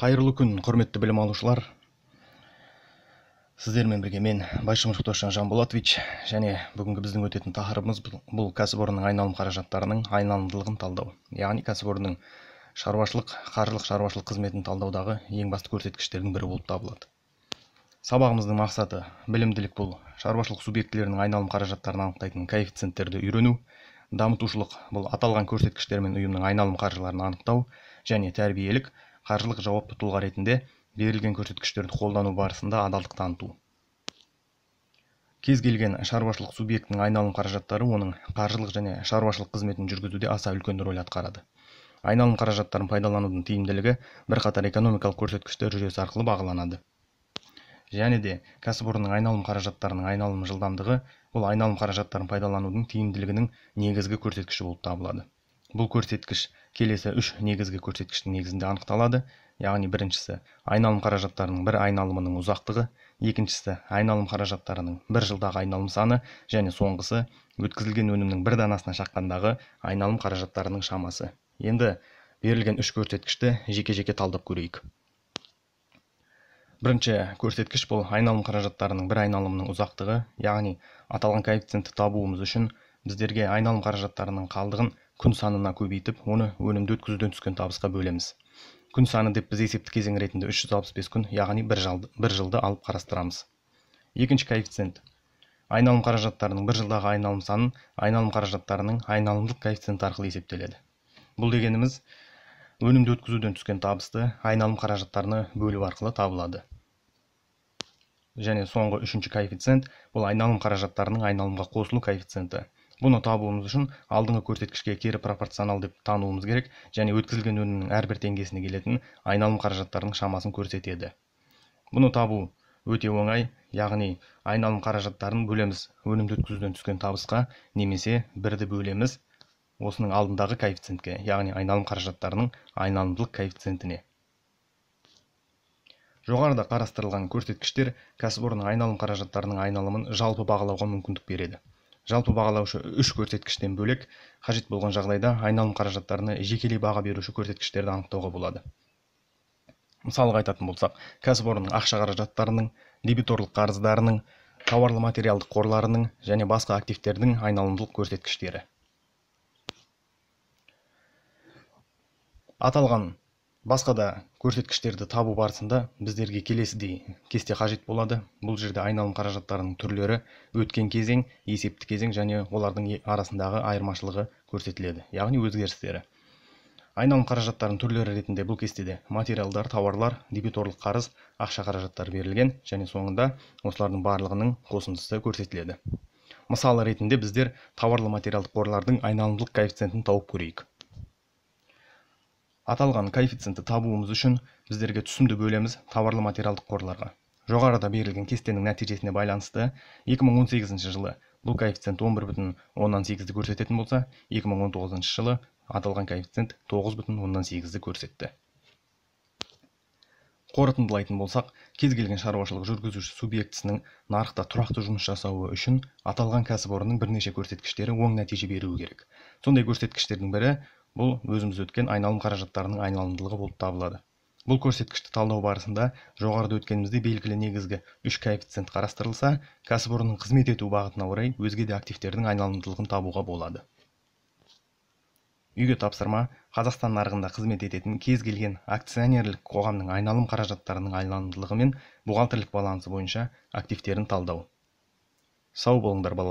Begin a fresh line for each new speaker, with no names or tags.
қайырлы күн құрметті білім алушылар сіздермен бірге мен байшымышев досжан жанболатович және бүгінгі біздің өтетін тақырыбымыз бұл, бұл кәсіпорынның айналым қаражаттарының айналымдылығын талдау яғни кәсіпорынның шаруашылық қаржылық шаруашылық қызметін талдаудағы ең басты көрсеткіштердің бірі болып табылады сабағымыздың мақсаты білімділік бұл шаруашылық субъектілерінің айналым қаражаттарын анықтайтын коэффициенттерді үйрену дамытушылық бұл аталған көрсеткіштер мен ұйымның айналым қаржыларын анықтау және тәрбиелік қаржылық жауапты тұлға ретінде берілген көрсеткіштерді қолдану барысында адалдық таныту кез келген шаруашылық субъектінің айналым қаражаттары оның қаржылық және шаруашылық қызметін жүргізуде аса үлкен рөл атқарады айналым қаражаттарын пайдаланудың тиімділігі бірқатар экономикалық көрсеткіштер жүйесі арқылы бағаланады және де кәсіпорынның айналым қаражаттарының айналым жылдамдығы бұл айналым қаражаттарын пайдаланудың тиімділігінің негізгі көрсеткіші болып табылады бұл көрсеткіш келесі үш негізгі көрсеткіштің негізінде анықталады яғни біріншісі айналым қаражаттарының бір айналымының ұзақтығы екіншісі айналым қаражаттарының бір жылдағы айналым саны және соңғысы өткізілген өнімнің бір данасына шаққандағы айналым қаражаттарының шамасы енді берілген үш көрсеткішті жеке жеке талдап көрейік бірінші көрсеткіш бұл айналым қаражаттарының бір айналымының ұзақтығы яғни аталған коэффициентті табуымыз үшін біздерге айналым қаражаттарының қалдығын күн санына көбейтіп оны өнімді өткізуден түскен табысқа бөлеміз күн саны деп біз есептік кезең ретінде 365 күн яғни бір, бір жылды алып қарастырамыз екінші коэффициент айналым қаражаттарының бір жылдағы айналым санын айналым қаражаттарының айналымдық коэффициенті арқылы есептеледі бұл дегеніміз өнімді өткізуден түскен табысты айналым қаражаттарына бөлу арқылы табылады және соңғы үшінші коэффициент бұл айналым қаражаттарының айналымға қосылу коэффициенті бұны табуымыз үшін алдыңғы көрсеткішке кері пропорционал деп тануымыз керек және өткізілген өнімнің әрбір теңгесіне келетін айналым қаражаттарының шамасын көрсетеді бұны табу өте оңай яғни айналым қаражаттарын бөлеміз өнімді өткізуден түскен табысқа немесе бірді бөлеміз осының алдындағы коэффициентке яғни айналым қаражаттарының айналымдылық коэффициентіне жоғарыда қарастырылған көрсеткіштер кәсіпорын айналым қаражаттарының айналымын жалпы бағалауға мүмкіндік береді жалпы бағалаушы үш көрсеткіштен бөлек қажет болған жағдайда айналым қаражаттарына жекелей баға беруші көрсеткіштерді анықтауға болады мысалға айтатын болсақ кәсіпорынның ақша қаражаттарының дебиторлық қарыздарының тауарлы материалдық қорларының және басқа активтердің айналымдылық көрсеткіштері аталған басқа да көрсеткіштерді табу барысында біздерге келесідей кесте қажет болады бұл жерде айналым қаражаттарының түрлері өткен кезең есепті кезең және олардың арасындағы айырмашылығы көрсетіледі яғни өзгерістері айналым қаражаттарының түрлері ретінде бұл кестеде материалдар тауарлар дебиторлық қарыз ақша қаражаттары берілген және соңында осылардың барлығының қосындысы көрсетіледі мысалы ретінде біздер тауарлы материалдық қорлардың айналымдылық коэффициентін тауып көрейік аталған коэффициентті табуымыз үшін біздерге түсімді бөлеміз тауарлы материалдық қорларға жоғарыда берілген кестенің нәтижесіне байланысты 2018 жылы бұл коэффициент бір бүтін оннан сегізді көрсететін болса 2019 жылы аталған коэффициент тоғыз бүтін оннан сегізді көрсетті қорытындылайтын болсақ кез келген шаруашылық жүргізуші субъектісінің нарықта тұрақты жұмыс жасауы үшін аталған кәсіпорынның бірнеше көрсеткіштері оң нәтиже беруі керек сондай көрсеткіштердің бірі бұл өзіміз өткен айналым қаражаттарының айналымдылығы болып табылады бұл көрсеткішті талдау барысында жоғарыда өткеніміздей белгілі негізгі үш коэффициент қарастырылса кәсіпорынның қызмет ету бағытына орай өзге де активтердің айналымдылығын табуға болады үйге тапсырма қазақстан нарығында қызмет ететін кез келген акционерлік қоғамның айналым қаражаттарының айналымдылығы мен бухгалтерлік балансы бойынша активтерін талдау сау болыңдар балалар